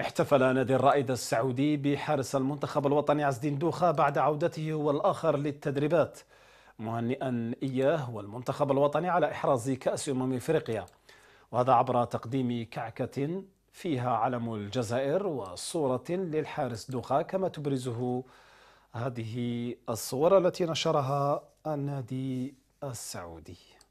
احتفل نادي الرائد السعودي بحارس المنتخب الوطني عز الدين دوخة بعد عودته هو الآخر للتدريبات مهنئا إياه والمنتخب الوطني على إحراز كأس أمم إفريقيا وهذا عبر تقديم كعكة فيها علم الجزائر وصورة للحارس دوخة كما تبرزه هذه الصور التي نشرها النادي السعودي